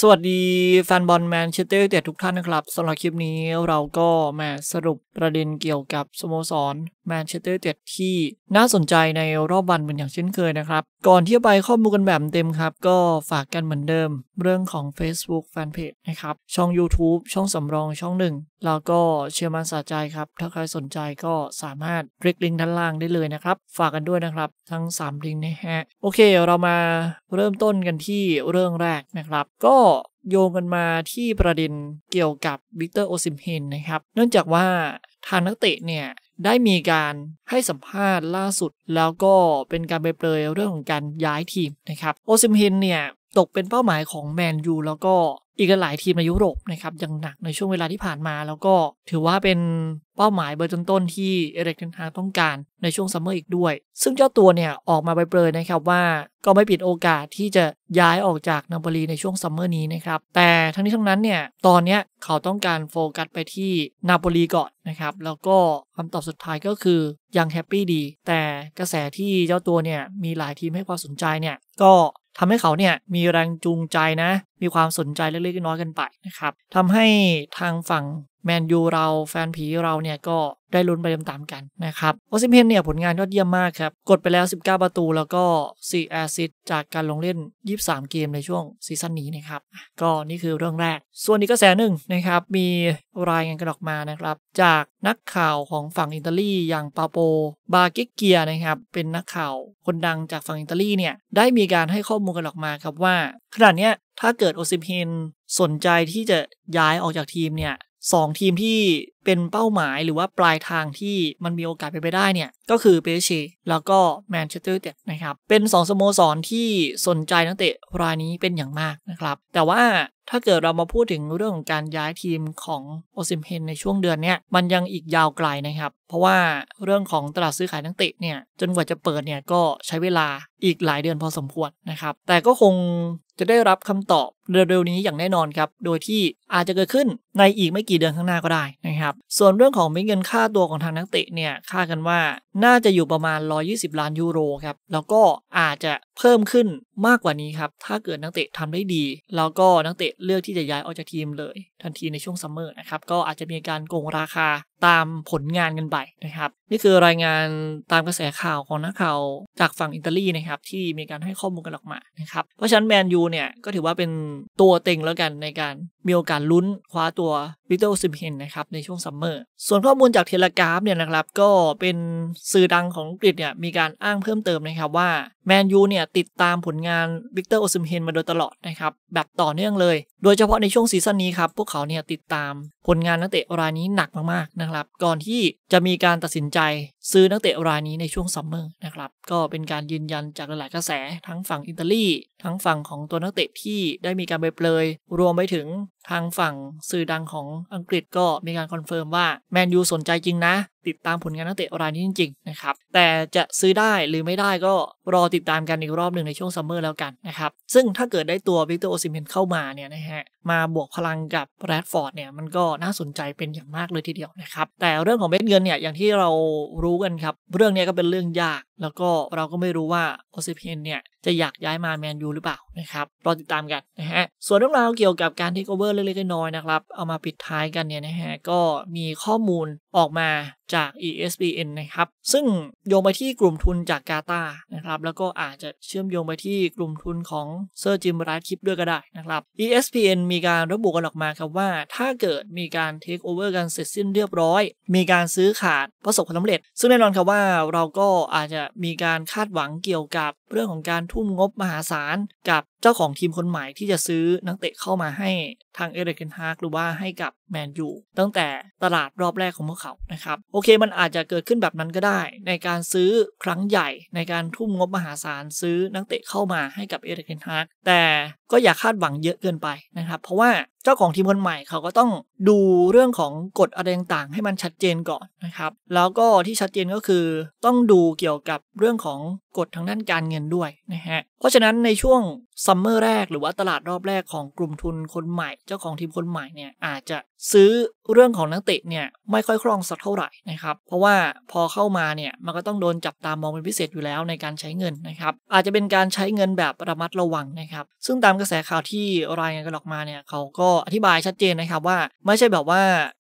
สวัสดีแฟนบอลแมนเชสเตอร์เด็ดทุกท่านนะครับสำหรับคลิปนี้เราก็มาสรุปประเด็นเกี่ยวกับสโมสรแมนเชสเตอร์เด็ดที่น่าสนใจในรอบวันเหมือนอย่างเช่นเคยนะครับ ก่อนที่จะไปข้อมูลกันแบบเต็มครับ ก็ฝากกันเหมือนเดิมเรื่องของ Facebook Fanpage นะครับ ช่อง YouTube ช่องสำรองช่องหนึ่งแล้วก็เชื่อมันสาใจครับ ถ้าใครสนใจก็สามารถคลิกลิงก์ด้านล่างได้เลยนะครับ ฝากกันด้วยนะครับทั้ง 3 ลิงก์นะฮะ โอเค เรามาเริ่มต้นกันที่เรื่องแรกนะครับ ก็โยงกันมาที่ประเด็นเกี่ยวกับวิกเตอร์โอซิมเฮนนะครับเนื่องจากว่าทางนักเตะเนี่ยได้มีการให้สัมภาษณ์ล่าสุด แล้วก็เป็นการไปเปรยเรื่องของการย้ายทีมนะครับโอซิมเฮนเนี่ยตกเป็นเป้าหมายของแมนยูแล้วก็อีกหลายทีมในยุโรปนะครับยังหนักในช่วงเวลาที่ผ่านมาแล้วก็ถือว่าเป็นเป้าหมายเบอร์ต้นๆที่เอเร็กเทนฮางต้องการในช่วงซัมเมอร์อีกด้วย ซึ่งเจ้าตัวเนี่ย ออกมาเปรยนะครับว่า ก็ไม่ปิดโอกาสที่จะย้ายออกจากนาบรลีในช่วงซัมเมอร์นี้นะครับแต่ทั้งนี้ทั้งนั้นเนี่ยตอนนี้เขาต้องการโฟกัสไปที่นาบรลีก่อนนะครับแล้วก็คำตอบสุดท้ายก็คือยังแฮปปี้ดี แต่กระแสที่เจ้าตัวเนี่ยมีหลายทีมให้ความสนใจเนี่ยก็ทำให้เขาเนี่ยมีแรงจูงใจนะ มีความสนใจเล็กๆ น้อยๆกันไปนะครับทำให้ทางฝั่งแมนยูเราแฟนผีเราเนี่ยก็ได้ลุ้นไปตามๆกันนะครับโอซิเมนเนี่ยผลงานยอดเยี่ยมมากครับ กดไปแล้ว 19ประตูแล้วก็ 4 แอซิสจากการลงเล่น 23 เกมในช่วงซีซั่นนี้นะครับก็นี่คือเรื่องแรก ส่วนอีกกระแสหนึ่งนะครับ มีรายงานกันออกมานะครับ จากนักข่าวของฝั่งอิตาลีอย่างปาโปบาเกเกียนะครับ เป็นนักข่าวคนดังจากฝั่งอิตาลีเนี่ยได้มีการให้ข้อมูลกันออกมาครับว่าขนาดเนี้ยถ้าเกิดโอซิเพนสนใจที่จะย้ายออกจากทีมเนี่ยสองทีมที่เป็นเป้าหมายหรือว่าปลายทางที่มันมีโอกาสเป็นไปได้เนี่ยก็คือเปเชแล้วก็แมนเชสเตอร์เด็ดนะครับ เป็น 2สโมสรที่สนใจนักเตะรายนี้เป็นอย่างมากนะครับ แต่ว่าถ้าเกิดเรามาพูดถึงเรื่องของการย้ายทีมของโอซิมเพนในช่วงเดือนนี้มันยังอีกยาวไกลนะครับ เพราะว่าเรื่องของตลาดซื้อขายนักเตะเนี่ย จนกว่าจะเปิดเนี่ยก็ใช้เวลาอีกหลายเดือนพอสมควรนะครับ แต่ก็คงจะได้รับคำตอบเร็วๆนี้อย่างแน่นอนครับโดยที่อาจจะเกิดขึ้นในอีกไม่กี่เดือนข้างหน้าก็ได้นะครับับส่วนเรื่องของมิเงินค่าตัวของทางนักเตะเนี่ย คาดกันว่าน่าจะอยู่ประมาณ 120 ล้านยูโรครับ แล้วก็อาจจะเพิ่มขึ้นมากกว่านี้ครับ ถ้าเกิดนักเตะทำได้ดี แล้วก็นักเตะเลือกที่จะย้ายออกจากทีมเลย ทันทีในช่วงซัมเมอร์นะครับ ก็อาจจะมีการโกงราคาตามผลงานกันไปนะครับ นี่คือรายงานตามกระแสข่าวของนักข่าว จากฝั่งอิตาลีนะครับ ที่มีการให้ข้อมูลกันออกมานะครับ เพราะฉะนั้นแมนยูเนี่ย ก็ถือว่าเป็นตัวเต็งแล้วกันในการมีโอกาสลุ้นคว้าตัววิโตซิมเฮนนะครับ ในช่วงซัมเมอร์ส่วนข้อมูลจากเทเลกราฟเนี่ย นะครับก็เป็นสื่อดังของอังกฤษเนี่ยมีการอ้างเพิ่มเติมนะครับว่าแมนยูเนี่ยติดตามผลงานวิกเตอร์โอซิมเฮนมาโดยตลอดนะครับแบบต่อเนื่องเลยโดยเฉพาะในช่วงซีซั่นนี้ครับพวกเขาเนี่ยติดตามผลงานนักเตะรายนี้หนักมากๆนะครับก่อนที่จะมีการตัดสินใจซื้อนักเตะรายนี้ในช่วงซัมเมอร์นะครับก็เป็นการยืนยันจากหลายกระแสทั้งฝั่งอิตาลีทั้งฝั่งของตัวนักเตะที่ได้มีการไปเปลยรวมไปถึงทางฝั่งสื่อดังของอังกฤษก็มีการคอนเฟิร์มว่าแมนยูสนใจจริงนะ ติดตามผลงานนักเตะรายนี้จริงๆ นะครับ แต่จะซื้อได้หรือไม่ได้ก็รอติดตามกันอีกรอบหนึ่งในช่วงซัมเมอร์แล้วกันนะครับซึ่งถ้าเกิดได้ตัววิกเตอร์โอซิมเมนเข้ามาเนี่ยนะฮะมาบวกพลังกับแรดฟอร์ดเนี่ยมันก็น่าสนใจเป็นอย่างมากเลยทีเดียวนะครับแต่เรื่องของเม็ดเงินเนี่ยอย่างที่เรารูกันครับ เรื่องนี้ก็เป็นเรื่องยาก แล้วก็เราก็ไม่รู้ว่าโอซิเพนเนี่ยจะอยากย้ายมาแมนยูหรือเปล่านะครับรอติดตามกันนะฮะ ส่วนเรื่องราวเกี่ยวกับการที่ cover เล็กๆ น้อยๆ นะครับ เอามาปิดท้ายกันเนี่ยนะฮะ ก็มีข้อมูลออกมาจาก ESPN นะครับ ซึ่งโยงไปที่กลุ่มทุนจากกาตานะครับ แล้วก็อาจจะเชื่อมโยงไปที่กลุ่มทุนของเซอร์จิมไรท์คิปด้วยก็ได้นะครับ ESPN มีการระบุกันออกมาครับว่า ถ้าเกิดมีการเทคโอเวอร์กันเสร็จสิ้นเรียบร้อย มีการซื้อขาดประสบความสำเร็จ ซึ่งแน่นอนครับว่าเราก็อาจจะมีการคาดหวังเกี่ยวกับเรื่องของการทุ่มงบมหาศาลกับจ้าของทีมคนใหม่ที่จะซื้อนักเตะเข้ามาให้ทางเอเดรกกนฮาร์กหรือว่าให้กับแมนยูตั้งแต่ตลาดรอบแรกของพวกเขานะครับโอเคมันอาจจะเกิดขึ้นแบบนั้นก็ได้ ในการซื้อครั้งใหญ่ในการทุ่มงบมหาศาลซื้อนักเตะเข้ามาให้กับเอเดรกกนฮาร์กแต่ก็อย่าคาดหวังเยอะเกินไปนะครับ เพราะว่าเจ้าของทีมคนใหม่เขาก็ต้องดูเรื่องของกฎอะไรต่างๆให้มันชัดเจนก่อนนะครับ แล้วก็ที่ชัดเจนก็คือต้องดูเกี่ยวกับเรื่องของกฎทางด้านการเงินด้วยนะฮะเพราะฉะนั้นในช่วงซัมเมอร์แรกหรือว่าตลาดรอบแรกของกลุ่มทุนคนใหม่ เจ้าของทีม คนใหม่เนี่ยอาจจะซื้อเรื่องของนักเตะเนี่ยไม่ค่อยคล่องสักเท่าไหร่นะครับเพราะว่าพอเข้ามาเนี่ยมันก็ต้องโดนจับตามองเป็นพิเศษอยู่แล้วในการใช้เงินนะครับอาจจะเป็นการใช้เงินแบบระมัดระวังนะครับ ซึ่งตามกระแสข่าวที่รายงานกันออกมาเนี่ยเขาก็อธิบายชัดเจนนะครับว่าไม่ใช่แบบว่า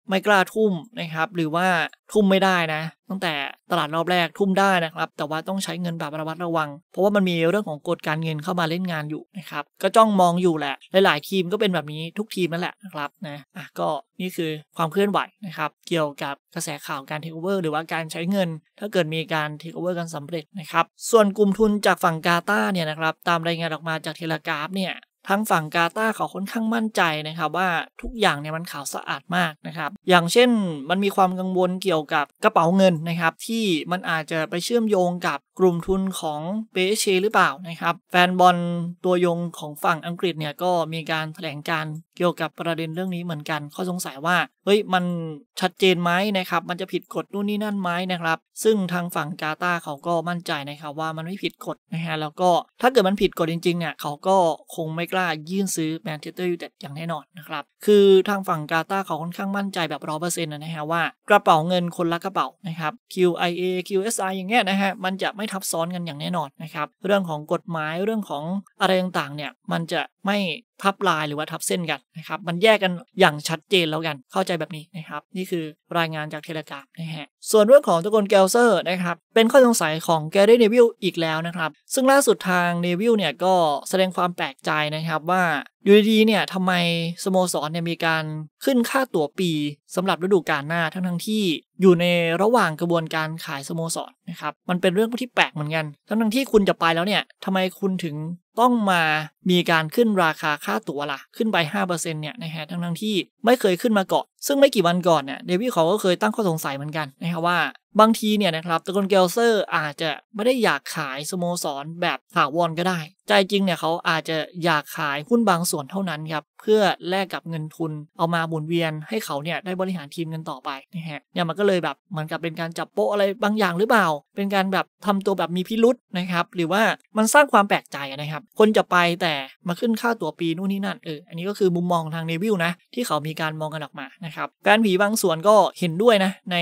ไม่กล้าทุ่มนะครับหรือว่าทุ่มไม่ได้นะตั้งแต่ตลาดรอบแรกทุ่มได้นะครับ แต่ว่าต้องใช้เงินแบบระมัดระวัง เพราะว่ามันมีเรื่องของกฎการเงินเข้ามาเล่นงานอยู่นะครับก็จ้องมองอยู่แหละ หลาย ๆ ทีมก็เป็นแบบนี้ทุกทีมนั่นแหละนะครับนะอ่ะก็นี่คือความเคลื่อนไหวนะครับเกี่ยวกับกระแสข่าวการเทคโอเวอร์หรือว่าการใช้เงินถ้าเกิดมีการเทคโอเวอร์กันสำเร็จนะครับส่วนกลุ่มทุนจากฝั่งกาตาเนี่ยนะครับตามรายงานออกมาจากเทเลกราฟเนี่ยทางฝั่งกาตาเขาค่อนข้างมั่นใจนะครับว่าทุกอย่างเนี่ยมันขาวสะอาดมากนะครับอย่างเช่นมันมีความกังวลเกี่ยวกับกระเป๋าเงินนะครับที่มันอาจจะไปเชื่อมโยงกับกลุ่มทุนของเปเชหรือเปล่านะครับแฟนบอลตัวยงของฝั่งอังกฤษเนี่ยก็มีการแถลงการเกี่ยวกับประเด็นเรื่องนี้เหมือนกันข้อสงสัยว่าเฮ้ยมันชัดเจนไหมนะครับมันจะผิดกฎนู่นนี่นั่นไหมนะครับ ซึ่งทางฝั่งกาตาเขาก็มั่นใจนะครับว่ามันไม่ผิดกฎนะฮะแล้วก็ถ้าเกิดมันผิดกฎจริงๆเนี่ยเขาก็คงไม่กล้ายื่นซื้อแมนเชสเตอร์ยูไนเต็ดอย่างแน่นอนนะครับคือทางฝั่งกาตาเขาค่อนข้างมั่นใจแบบร้อเปอร์เซ็นต์นะฮะว่า กระเป๋าเงินคนละกระเป๋านะครับ QIA QSI อย่างเงี้ยนะฮะมันจะไม่ทับซ้อนกันอย่างแน่นอนนะครับเรื่องของกฎหมายเรื่องของอะไรต่างๆเนี่ยมันจะไม่ทับลายหรือว่าทับเส้นกันนะครับ มันแยกกันอย่างชัดเจนแล้วกันเข้าใจแบบนี้นะครับ นี่คือรายงานจากเทเลกราฟนะฮะส่วนเรื่องของตะกลแกลเซอร์นะครับ เป็นข้อสงสัยของแกรี่เนวิลอีกแล้วนะครับ ซึ่งล่าสุดทางเนวิลเนี่ยก็แสดงความแปลกใจนะครับว่าอยู่ดีๆเนี่ยทำไมสโมสรเนี่ยมีการขึ้นค่าตั๋วปี สำหรับฤดูกาลหน้าทั้งทั้งที่อยู่ในระหว่างกระบวนการขายสโมสรนะครับ มันเป็นเรื่องที่แปลกเหมือนกัน ทั้งทั้งที่คุณจะไปแล้วเนี่ยทำไมคุณถึงต้องมา มีการขึ้นราคาค่าตั๋วละ่ะขึ้นไป5%เนี่ยนะฮะ ทั้งทั้งที่ไม่เคยขึ้นมาก่อนซึ่งไม่กี่วันก่อนเนี่ยเดวี่เขาก็เคยตั้งข้อสงสัยเหมือนกันนะครับว่าบางทีเนี่ยนะครับตะกอนเกลเซอร์อาจจะไม่ได้อยากขายสโมสรแบบถาวรก็ได้ ใจจริงเนี่ยเขาอาจจะอยากขายหุ้นบางส่วนเท่านั้นครับพื่อแลกกับเงินทุนเอามาหมุนเวียนให้เขาเนี่ยได้บริหารทีมกันต่อไปนะฮะเนี่ยมันก็เลยแบบเหมือนกับเป็นการจับโปะอะไรบางอย่างหรือเปล่า เป็นการแบบทำตัวแบบมีพิรุษนะครับ หรือว่ามันสร้างความแปลกใจนะครับคนจะไปแต่มาขึ้นค่าตั๋วปีนู่นนี่นั่นเอออันนี้ก็คือมุมมองทางเนวิลนะ ที่เขามีการมองกันออกมานะครับแฟนผีบางส่วนก็เห็นด้วยนะใน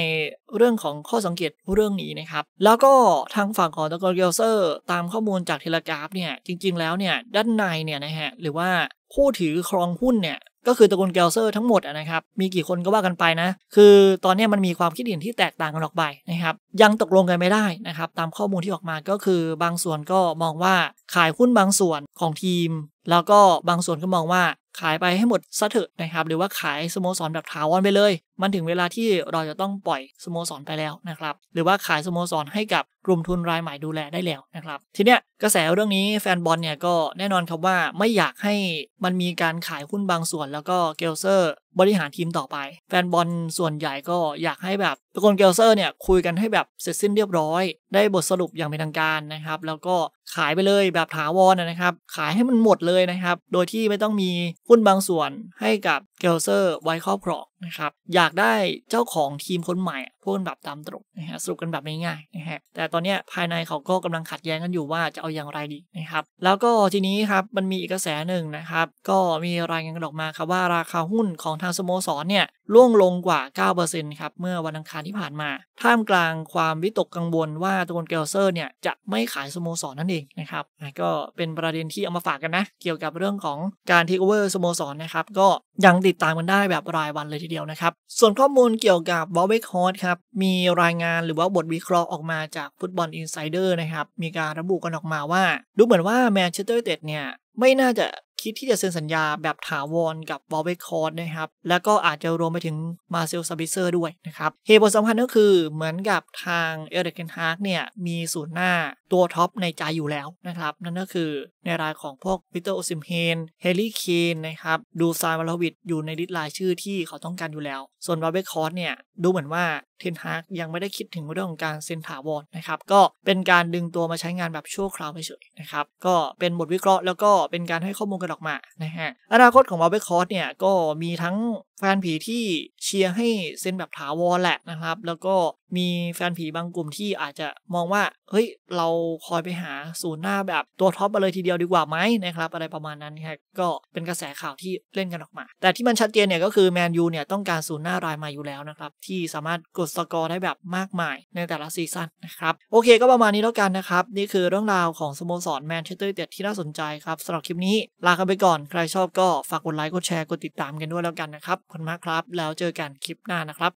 เรื่องของข้อสังเกตเรื่องนี้นะครับ แล้วก็ทางฝั่งของตะกอเกลเซอร์ตามข้อมูลจากเทเลกราฟเนี่ยจริงๆแล้วเนี่ยด้านในเนี่ยนะฮะหรือว่า ผู้ถือครองหุ้นเนี่ยก็คือตระกูลเกลเซอร์ทั้งหมดนะครับมีกี่คนก็ว่ากันไปนะ คือตอนนี้มันมีความคิดเห็นที่แตกต่างกันออกไปนะครับยังตกลงกันไม่ได้นะครับตามข้อมูลที่ออกมาก็คือบางส่วนก็มองว่าขายหุ้นบางส่วนของทีม แล้วก็บางส่วนก็มองว่าขายไปให้หมดซะเถอะนะครับหรือว่าขายสโมสรแบบถาวรไปเลยมันถึงเวลาที่เราจะต้องปล่อยสโมสรไปแล้วนะครับหรือว่าขายสโมสรให้กับกลุ่มทุนรายใหม่ดูแลได้แล้วนะครับทีเนี้ยกระแสเรื่องนี้แฟนบอลเนี่ยก็แน่นอนครับว่าไม่อยากให้มันมีการขายหุ้นบางส่วนแล้วก็เกลเซอร์ บริหารทีมต่อไป แฟนบอลส่วนใหญ่ก็อยากให้แบบตุกนเกลเซอร์เนี่ยคุยกันให้แบบเสร็จสิ้นเรียบร้อยได้บทสรุปอย่างเป็นทางการนะครับ แล้วก็ขายไปเลยแบบถาวรนนะครับขายให้มันหมดเลยนะครับโดยที่ไม่ต้องมีหุ้นบางส่วนให้กับเกลเซอร์ไว้ครอบครองนะครับอยากได้เจ้าของทีมคนใหม่พูดแบบตามตรงนะฮะสรุปกันแบบง่ายๆนะฮะแต่ตอนนี้ภายในเขาก็กำลังขัดแย้งกันอยู่ว่าจะเอาอย่างไรดีนะครับ แล้วก็ทีนี้ครับมันมีอีกกระแสหนึ่งนะครับ ก็มีรายงานออกมาครับว่าราคาหุ้นของทางสโมสรเนี่ย ร่วงลงกว่า 9%ครับเมื่อวันอังคารที่ผ่านมา ท่ามกลางความวิตกกังวลว่าตัวนเกลเซอร์เนี่ยจะไม่ขายสโมสรนนั่นเองนะครับก็เป็นประเด็นที่เอามาฝากกันนะ เกี่ยวกับเรื่องของการเทคโอเวอร์สโมสรนนะครับก็ยังติดตามกันได้แบบรายวันเลยทีเดียวนะครับส่วนข้อมูลเกี่ยวกับบอเวกฮอสครับับมีรายงานหรือว่าบทวิเคราะห์ออกมาจากฟุตบอลอินไซเดอร์นะครับ มีการระบุกันออกมาว่า ดูเหมือนว่าแมนเชสเตอร์เต็ดเนี่ย ไม่น่าจะคิดที่จะเซ็นสัญญาแบบถาวรกับวอลเวคอร์นะครับ แล้วก็อาจจะรวมไปถึงมาเซลซาบิเซอร์ด้วยนะครับเหตุผลสำคัญก็คือเหมือนกับทางเอเดกเกนฮาร์กเนี่ยมีศูนย์หน้าตัวท็อปในใจอยู่แล้วนะครับ นั่นก็คือในรายของพวกวิเตอร์โอซิมเฮนเฮล่เคนนะครับ ดูซายมาลวิดอยู่ในลิสต์รายชื่อที่เขาต้องการอยู่แล้ว ส่วนวอลเวคอร์เนี่ยดูเหมือนว่าเทนฮากยังไม่ได้คิดถึงเรื่องของการเซ็นถาวรนะครับก็เป็นการดึงตัวมาใช้งานแบบชั่วคราวเฉยๆนะครับก็เป็นบทวิเคราะห์แล้วก็เป็นการให้ข้อมูลกระออกมานะฮะอนาคต ของ w o w b e c o s เนี่ย ก็มีทั้งแฟนผีที่เชียร์ให้เซ็นแบบถาวรแหละนะครับแล้วก็มีแฟนผีบางกลุ่มที่อาจจะมองว่า เฮ้ย เราคอยไปหาศูนย์หน้าแบบตัวท็อปมาเลยทีเดียวดีกว่าไหมนะครับอะไรประมาณนั้นครับก็เป็นกระแสข่าวที่เล่นกันออกมาแต่ที่มันชัดเจนเนี่ยก็คือแมนยูเนี่ยต้องการศูนย์หน้ารายใหม่อยู่แล้วนะครับที่สามารถกดสกอร์ได้แบบมากมายในแต่ละซีซั่นนะครับโอเคก็ประมาณนี้แล้วกันนะครับนี่คือเรื่องราวของสโมสรแมนเชสเตอร์เต็ดที่น่าสนใจครับสำหรับคลิปนี้ลาไปก่อนใครชอบก็ฝากกดไลค์กดแชร์กดติดตามกันด้วยแล้วกันนะครับคุณมากครับ แล้วเจอกันคลิปหน้านะครับ